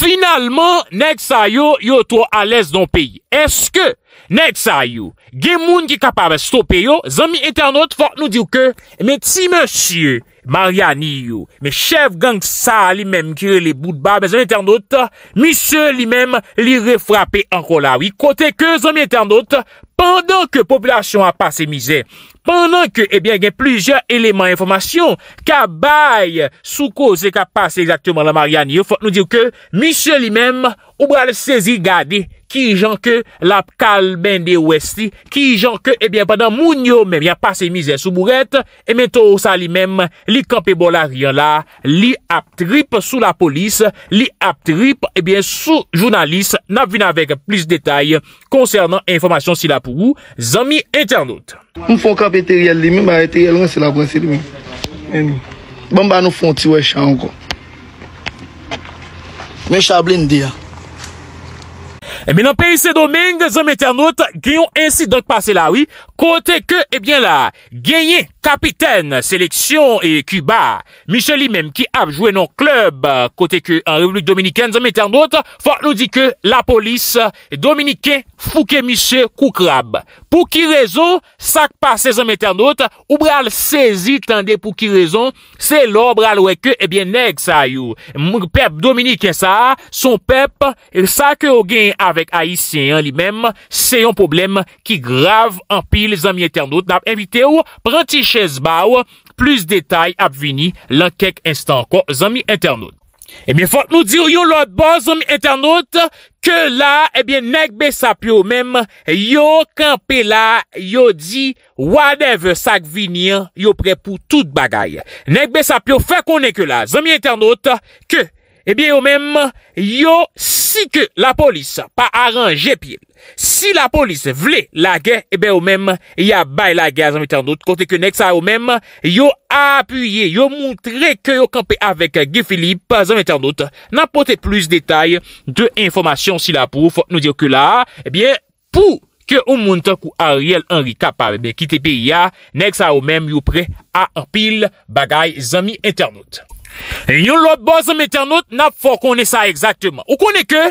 finalman, nek sa yo, yo to ales don peyi. Eske, nek sa yo, gen moun ki kapare stopeyo, zami etanot fok nou diw ke, meti monsye, Marya Niyou... Mè chef gang sa li mèm... Kire li bout ba... Mè zon internaute... Mise li mèm... Li refrape anko la... Wikote ke zon internaute... Pendan ke populasyon a pase mizè... Pendan ke ebyen eh gen plujer eleman informasyon... Ka baye... Souko se ka pase exactement la Marya Niyou... Fok nou diw ke... Mise li mèm... Ou bra le sezi gade... Ki jan ke... Lap kalbende ou esti... Ki jan ke... Ebyen eh padan moun yo mèm... Ya pase mizè soubouret... E mè to sa li mèm... li kap e bol a riyan la, li ap trip sou la polis, li ap trip eh sou jounalist, nap vin avek plis detay konsernan informasyon sila pou ou, zami eternot. Mwen fon kap eteryal di mi, mwen eteryal wensi la bransi di mi. Bamba nou fon ti wè chan wè. Mwen chan blin di ya. E Mè nan peyi se domèng zèm etèrnot Gèyon ensi dèk pase la wè Kote ke, e bèn la Gèyè, kapiten, seleksyon E kuba, michè li mèm ki ap Jouè nan klèb, kote ke An revolut dominikèn zèm etèrnot Fòk nou di ke, la polis Dominikèn fòkè michè koukrab Pou ki rezo, sak pase Zèm etèrnot, ou bral sezi Tende pou ki rezo, se lò Bral wèkè, e bèn neg sa yò Moun pep Dominikèn sa Son pep, sak e o gèyè Avèk a yi sè yon li mèm, sè yon poublem ki grav anpil, zami internaut. Dap evite ou, pranti chè zbaw, plus detay ap vini lankèk instanko, zami internaut. Ebyen fote nou diyo yon lot bon, zami internaut, ke la, ebyen nèk bè sapyo mèm, yo kampe la, yo di, wadev sak vini, yo pre pou tout bagay. Nèk bè sapyo, fè konen ke la, zami internaut, ke... Ebyen yo men, yo si ke la polis pa aranje piye, si la polis vle la gen, ebyen yo men, ya bay la gen zanmi ternout. Kote ke nek sa yo men, yo apuye, yo moutre ke yo kampe avek Gifilip zanmi ternout. Nampote plus detay de informasyon si la pouf nou diyo ke la, ebyen pou ke ou moutak ou Ariel Henry Kappa, ebyen ki tepe ya, nek sa yo men, yo pre a apil bagay zanmi ternout. Yon lòb bon zanmèter not, nap fò konè sa exaktèman. Ou konè kè,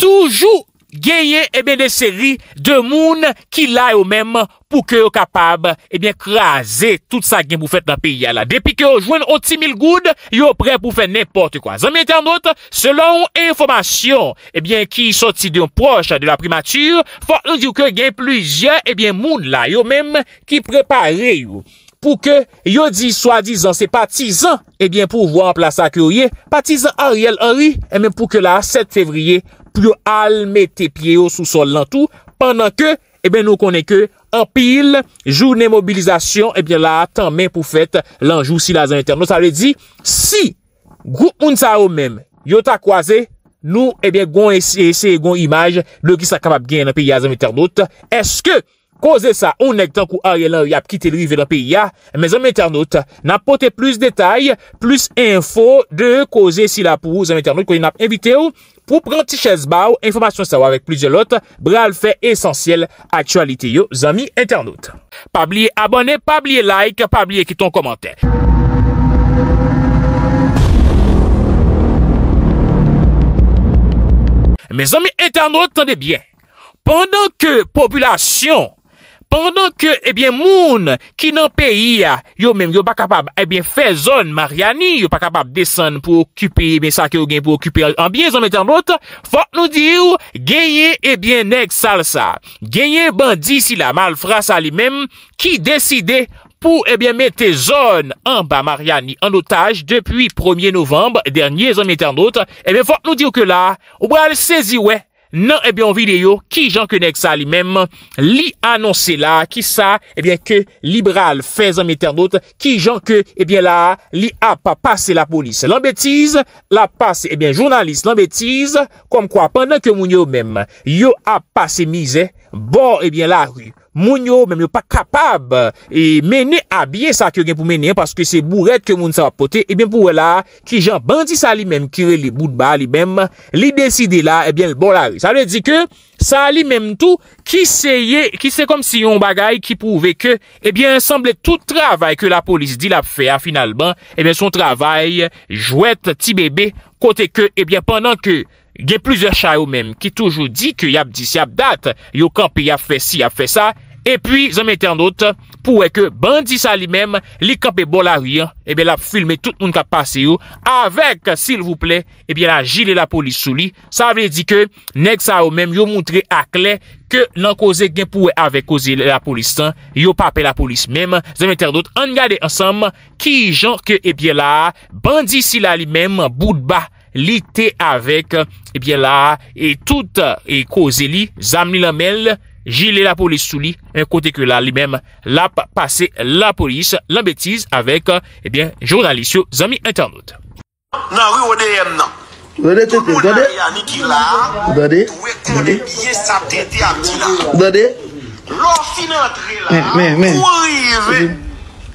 toujou genye ebè eh de seri de moun ki la yo mèm pou kè yo kapab ebè eh krasè tout sa gen pou fèt nan piyè la. Depi kè yo jwen o ti mil goud, yo prè pou fèt nèportè kwa. Zanmèter not, selon informasyon ebè eh ki soti de yon proche de la primatür, fò anjou kè gen plujè ebè moun la yo mèm ki preparè yo. pou ke yo di swadizan se patizan, ebyen eh pou vo an plasa ak yoye, patizan Ariel Henry, ebyen eh pou ke la 7 fevriye, pou yo alme te pye yo sou sol lantou, pandan ke, ebyen eh nou konen ke, an pil, jounen mobilizasyon, ebyen la tanmen pou fet, lanjou si la zanviternot, sa le di, si, gout moun sa ou men, yo ta kwa ze, nou, ebyen, goun ese, se goun imaj, lou ki sa kapap gen an pi yazanviternot, eske, Koze sa, ou nek tankou a rye lan rye ap kite rive lan piya, me zami internaut, napote plus detay, plus info de koze si la pou zami internaut, kwenye nap evite ou, pou pranti chesba ou, informasyon sa ou avèk plizye lot, bral fè esensyel, aktualite yo, zami internaut. Pa blye abone, pa blye like, pa blye ekiton komante. Me zami internaut, tande bien. Pendan ke populasyon, Pendon eh ke moun ki nan peyi yo mèm yo pa kapab eh fè zon Mariani, yo pa kapab desen pou okupi, eh mè sa ki yo gen pou okupi an bie zon mèter not, fòk nou di ou genye nek salsa. Genye bandi si la mèl frasa li mèm ki deside pou mète zon an ba Mariani an otaj depi 1e novemb, dernye zon mèter not, fòk nou di ou ke la ou bèl sezi wè. nan ebyon videyo, ki jan konek sa li mem, li anonsi la, ki sa, ebyen ke, liberal, fezan, meternot, ki jan ke, ebyen la, li ap apase eh la polis, lan betiz, lan apase, ebyen, jounalist, lan betiz, kom kwa, pandan ke moun yo mem, yo ap apase mize, Bor ebyen eh la ru Moun yo eh, mwen yo pa kapab E mene a bie sa kyo gen pou mene Paske se bouret ke moun sa apote Ebyen eh pou wala ki jan bandi sa li men Kire li bout ba li men Li deside la ebyen bor la ru Sa le di ke sa li men tout Ki seye ki se kom si yon bagay Ki pouve ke ebyen semble tout Travay ke la polis di la fe a finalban Ebyen son travay Jouet ti bebe kote ke Ebyen panan ke gen plizè chay ou men, ki toujou di ki yab dis, yab dat, yo kampe yab fe si, yab fe sa, e pwi zanmèter not, pouwe ke bandis a li men, li kampe bol a riyan e eh be la filme tout noune kap pase yo avek, sil vouple, e be la jile la polis sou li, sa vè di ke neg sa ou men, yo mountre akle ke nan koze gen pouwe avek koze la polis sa, yo pape la polis men, zanmèter not, an gade ansam ki jan ke e eh be la bandis ila li men, bout ba li te avek ebyen la, e tout e koze li, zami la mel jile la polis sou li, en kote ke la li mem la pase la polis la betiz avek ebyen jounalis yo zami internet nan wè wè wè deyèm nan wè deyèm tepe, wè deyèm tepe, wè deyèm tepe wè deyèm tepe, wè deyèm tepe wè deyèm tepe wè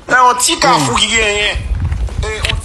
deyèm tepe wè deyèm tepe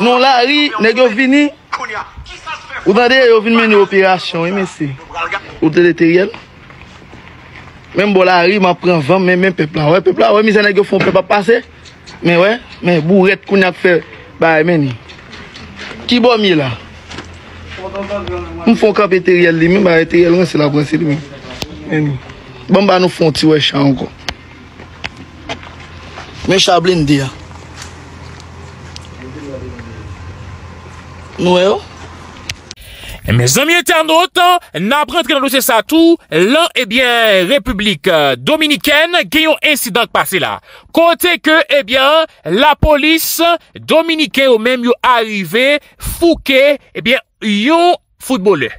Non la ri, negyo vini Ou dan de yo vini meni operasyon Ou de de teriyel Men bo la ri, man pren vam Men men pepla, we pepla We mize negyo fon pepa pase Men wè, men bou ret kunyak fe Bay e meni Ki bo mi la Mifon kap teriyel di meni Bay e teriyel wè se la bransi di meni Mweni, bamba nou fon ti wè chan wè Men chablin di ya Nouè ou? Eh, euh, eh Mèzèm eh yon tè anot, nan prant kè nan lousè sa tout, lan, ebyen, Republik Dominikèn gen yon insidant pasè la. Kote ke, ebyen, la polis Dominikèn ou mèm yon arivé, fouke, ebyen, yon foudbolè.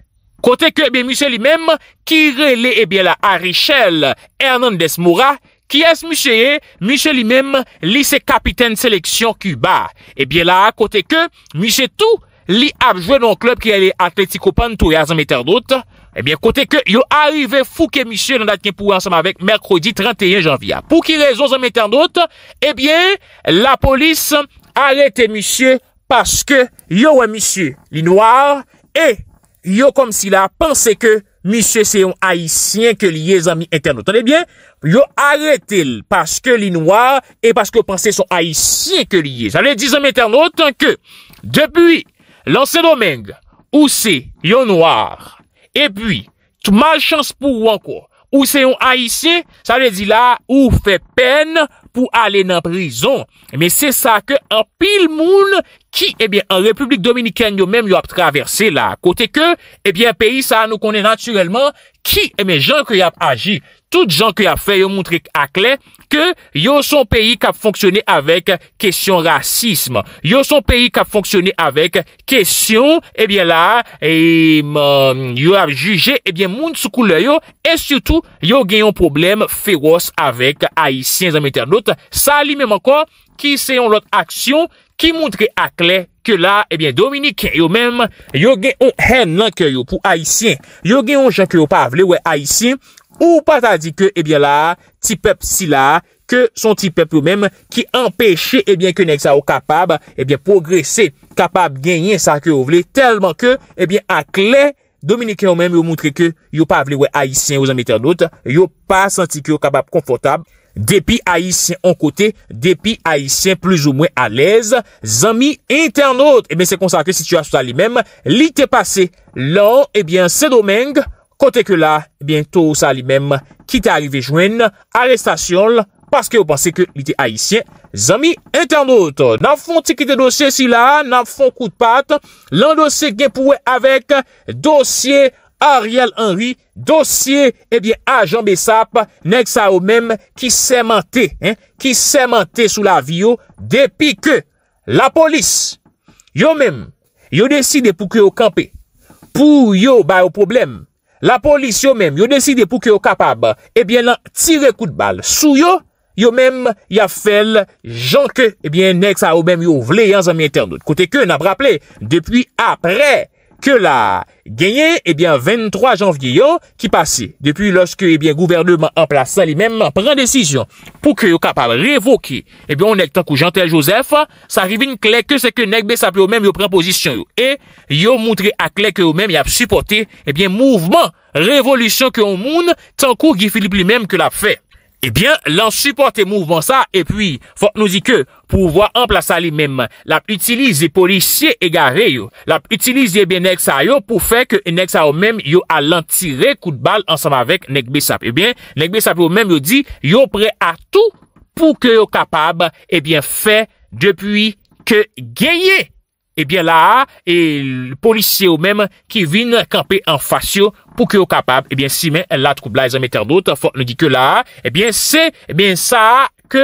Kote ke, ebyen, mèche li mèm kirele, ebyen, la Arichel Hernández Moura, kyes mèche, mèche li mèm lise kapitèn seleksyon Cuba. Ebyen la, kote ke, mèche tout li apjwe non klop ki ale atletiko pantou ya zanm eternot, ebyen eh kote ke yo arive fouke misye nan dat ki pou ansama vek merkrodi 31 janvya. Pou ki rezon zanm eternot, ebyen eh la polis arete misye paske yo wè misye li noar e yo kom si la panse ke misye seyon haisyen ke liye zanm eternot. Ebyen, eh yo arete paske li noar e paske panse son haisyen ke liye. Zanm eternot anke, debui Lansè domèng, ou se yon noar, e pi, tou malchans pou wanko, ou se yon aïsye, sa le di la, ou fe pen pou ale nan prizon. Me se sa ke an pil moun ki, e bi, an Republik Dominikèn yo mèm yo ap traversè la, kote ke, e bi, an peyi sa nou konè naturelman, ki, e bi, jan ki ap aji, tout jan ki ap fè yo moun trik ak lè, ke yo son peyi ka fonksyonè avèk kèsyon rasisme. Yo son peyi ka fonksyonè avèk kèsyon, ebyen eh la, eh, mm, yo ap juje, ebyen eh moun soukoule yo, e syoutou, yo genyon problem fèros avèk haisyen zanmèter not. Sa li mèm ankon, ki seyon lot aksyon, ki moun tre ak lè, ke la, ebyen Dominik, yo mèm, yo genyon hen lank yo pou haisyen, yo genyon jank yo pavle wè haisyen, Ou pata di ke, ebyen eh la, ti pep si la, ke son ti pep yo mèm ki empèche, ebyen, eh kenèk sa yo kapab, ebyen, eh progresè, kapab genyen sa ke yo vle, telman ke, ebyen, ak lè, Dominique yo mèm yo moutre ke yo pa vle wè haïsien yo zanmi tèrnot, yo pa santi ke yo kapab konfortab, depi haïsien an kote, depi haïsien plus ou mwen alèz, zanmi tèrnot, ebyen, se konsakè situasyon sa li mèm, li te pase, lò, ebyen, se domèng, Kote ke la, e bientou sa li mem, ki te arrive jwen, arrestasyon, paske yo panse ke li te haisyen, zami internet. Nan fon ti ki te dosye si la, nan fon kou de pat, lan dosye gen pouwe avek, dosye Ariel Henry, dosye, e bie, a Jean Bessap, nek sa yo mem, ki semente, ki semente sou la vi yo, depi ke la polis, yo mem, yo deside pou ke yo kampe, pou yo, ba yo probleme, La polis yo men, yo deside pou ki yo kapab, ebyen eh lan tire kout bal. Sou yo, yo men ya fel janke, ebyen eh neks a yo men yo vle yanzan men ternout. Kote ke, nan braple, depi apre Ke la genye, ebyen 23 janvye yo ki pase. Depi loske, ebyen, eh gouvernement en plasan li men men pren desisyon pou ke yo kapal revoke. Ebyen, eh on ek tankou jantel josef, sa rivin klek ke seke nekbe sape yo men yo pren posisyon yo. E, yo moutre a klek yo men yap supporte, ebyen, eh mouvment, revolutyon ke yo moun, tankou gifili li men ke la fey. Ebyen, eh lan supporte mouvman sa, epwi, fok nou di ke pou vwa emplasa li mem, lap itilize policye e gare yo, lap itilize ebe Nek Sa yo pou fe ke Nek Sa yo mem yo alan tire kout bal ansam avek Nek Besap. Ebyen, Nek Besap yo mem yo di yo pre a tou pou ke yo kapab ebyen eh fe depuy ke genye. ebyen eh eh la, e eh policye ou menm ki vin kampe an fasyon pou ki ou kapab, ebyen si men la troubla e zanmye ternout, fok nou di ke la, ebyen se, ebyen sa, ke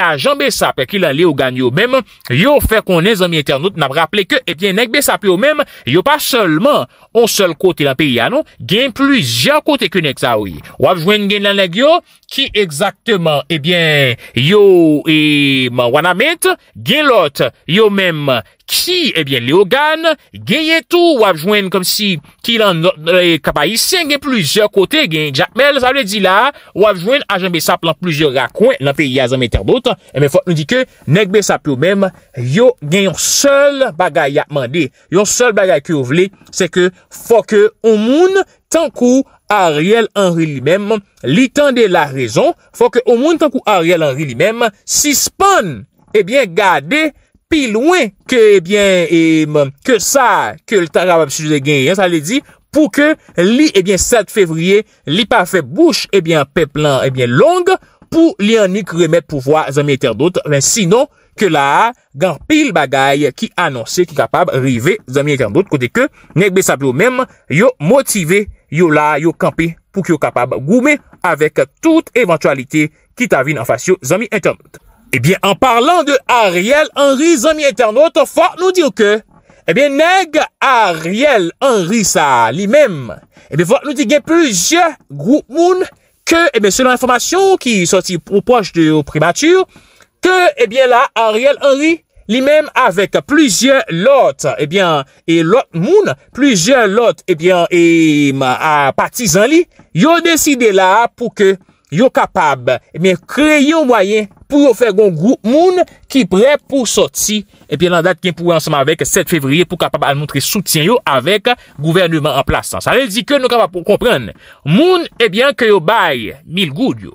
a jan besap, ki lan le ou ganyou menm, yo fe konen zanmye ternout, nan ap rappele ke, ebyen, nek besap yo menm, yo pa solman, on sol kote lan pe ya nou, gen pluzyan kote ke nek sa ouy. Wap jwen gen lan nek yo, ki ekzakteman, ebyen, yo e man wanament, gen lot yo menm, Ki, ebyen, Léogane, genye tou wapjwen, kom si, ki lan eh, kapayisen, genye plujer kote, genye djakmel, sa le di la, wapjwen, ajan besap lan plujer rakwen, nan pe yazan meter dout, eme eh fòk nou di ke, nek besap yo mem, yo gen yon sol bagay yakman de, yon sol bagay ki yo vle, se ke fòk yo omoun, tankou Ariel Henry li mem, li tende la rezon, fòk yo omoun tankou Ariel Henry li mem, si spon, ebyen, gade, pil ouen ke, ebyen, eh e, eh, m, ke sa, ke l'tarabab si l'ye gen, sa l'ye di, pou ke li, ebyen, eh 7 fevriye, li pa fe bouche, ebyen, pe plan, ebyen, long, pou li anik remet pou vwa zami interdote, vwen sino ke la, gan pil bagay ki anonsi ki kapab rive zami interdote, kode ke, nekbe sablo mem, yo motive, yo la, yo kampe, pou ki yo kapab goume, avek tout eventualite ki ta vin an fasyo zami interdote. Ebyen, eh an parlan de Ariel Henry, zami internet, fwa nou diyo ke, ebyen, eh neg Ariel Henry sa li mem, ebyen, eh fwa nou diye plus je, group moun, ke, ebyen, selon informasyon ki soti propoj de prematur, ke, ebyen, la, Ariel Henry, li mem, avek plus je lot, ebyen, e lot moun, plus je lot, ebyen, e patizan li, yo deside la pou ke yo kapab, ebyen, kreyon mwayen, pou yo fè gon moun ki prè pou soti. E pi nan dat ki mpou anseman vek 7 fevriye pou kapap an moun tre eh soutyen yo avek gouvernement an plasan. Sa lè di ke nou kapap pou komprèn. Moun e byan ki yo baye. Bil goud yo.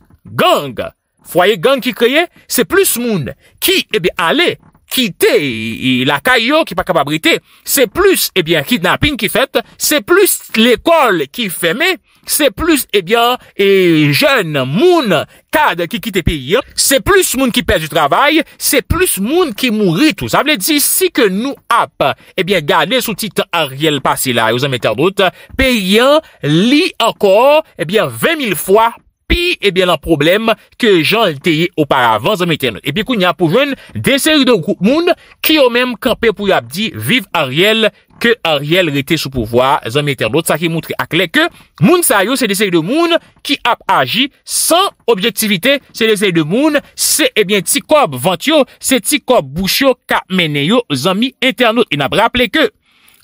gang, foye gang ki kreye, se plus moun, ki ebe eh ale, kite la kayo ki pa kapabrite, se plus ebe eh kidnapping ki fete, se plus lekol ki feme, se plus ebe eh jeun moun kad ki kite piye, se plus moun ki perj di travay, se plus moun ki mouri tou, sa vle di si ke nou ap ebe gane sou titan a riel pasi la, e wazan meter dout, peye li anko ebe 20 000 fwa, pi, ebyen, la problem ke jan lteye opa ravan zanmi internot. Epi kou, nyan pou jwen deseri de group moun ki yo menm kampen pou yo ap di vive a riel ke a riel rete sou pouvoa zanmi internot. Sa ki moutre akle ke moun sayo se deseri de moun ki ap aji san obyektivite se deseri de moun se, ebyen, ti kob vant yo, se ti kob bouch yo ka mene yo zanmi internot. E nap rapple ke,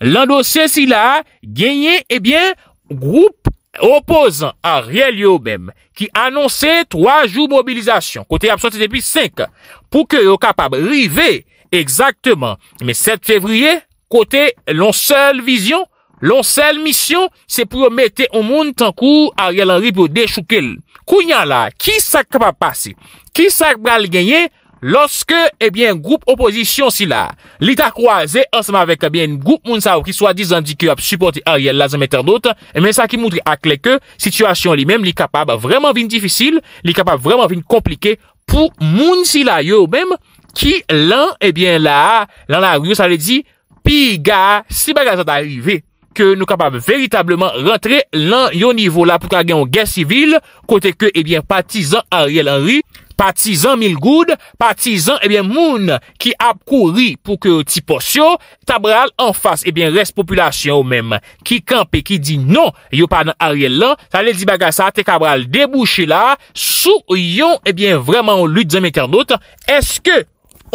lan do se si la, genye, ebyen, group moun, Opposant a Riel Yobe Ki anonsè 3 jou mobilizasyon Kote absente depi 5 Pou ke yo kapab rive Eksakteman Mè 7 fevriye Kote lon sel vision Lon sel mission Se promette ou moun tankou A Riel Anri pou dechoukel Kou nyan la Ki sak kapab passe Ki sak bral genye Lorske, ebyen, eh goup oposisyon si la, li ta kwaze anseman vek, ebyen, eh goup moun sa ou ki swa dizan di ki ap supporti Ariel la zan metan dot, men eh sa ki moun tri akle ke, sityasyon li men li kapab vreman vin difisil, li kapab vreman vin komplike pou moun si la yo men, ki lan, ebyen, la, lan a ryo sa li di, pi ga, si baga zan da rive, ke nou kapab veritableman rentre lan yo nivou la pou ka gen yon gen sivil, kote ke, ebyen, patizan Ariel Henry. patizan mil goud, patizan ebyen eh moun ki ap kouri pou ke ti posyo, tabral an fas ebyen eh res populasyon ou men ki kampe, ki di non, yo pa nan Ariel lan, talel di bagasa te kabral debouche la, sou yon ebyen eh vreman lout zemekan not, eske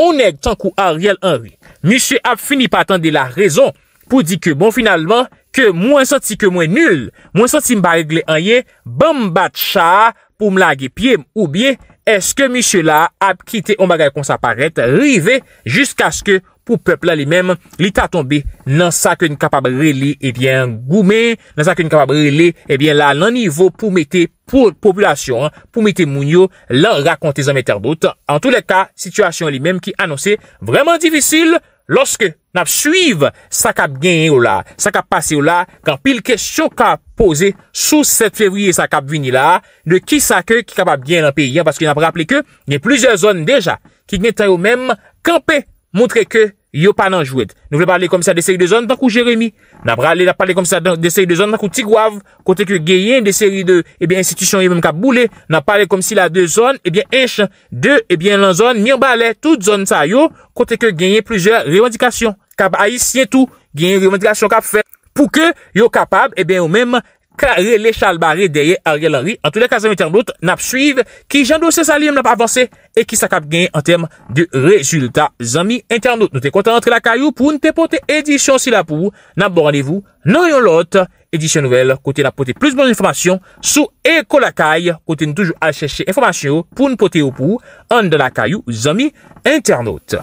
onè tankou Ariel Henry, misye ap fini patande la rezon, pou di ke bon finalman, ke mwen soti ke mwen nul, mwen soti mbagle anye, bambat cha pou mlage piem ou bie, Eske misye la ap kite on bagay kon sa paret, rive, jiska ske pou pepl la li mem li ta tombe nan sa ke n kapabre li ebyen eh goume, nan sa ke n kapabre li ebyen eh la nan nivou pou mette pou populasyon, pou mette mounyo lan rakonte zan meter bout. An tou le ka, situasyon li mem ki anose vreman divisil loske... nap suiv sa kap gen yo la, sa kap pase yo la, kan pil kesyon ka pose, sou 7 fevriye sa kap vini la, de ki sa ke ki kap ap gen la peyi, an paske nap rapple ke, ni plizye zon deja, ki netan yo men, kan pe moutre ke, Yo panan jwet. Nou vle pale kom sa de seri de zon, tankou Jeremie. Nan prale la pale kom sa de seri eh de zon, tankou Tigwav. Kote ke genyen de seri de, ebyen, institisyon yon menm kap boule. Nan pale kom si la de zon, ebyen, eh enche de, ebyen, eh lan zon, mien balè. Tout zon sa yo, kote ke genyen plujer revendikasyon. Kap a yis yon tou, genyen revendikasyon kap fe. Pou ke yo kapab, ebyen, yo menm, kare lè chal barè deye a rè lè rè an tou lè ka zami internaut nap suive ki jan dosè sa lim la pa avansè e ki sa kap genye an tem de rezultat zami internaut nou te kontan an tre lakayou pou nou te pote edisyon si la pou nou bon randevou nou yon lot edisyon nouvel kote nou ap pote plus bon informasyon sou Eko lakay kote nou toujou al chèche informasyon pou nou pote ou pou an de lakayou zami internaut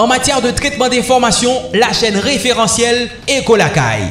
en matyar de tretman de informasyon la chèn referansyel Eko lakay